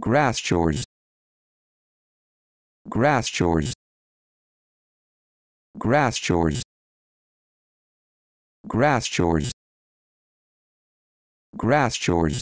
grass chores grass chores grass chores grass chores grass chores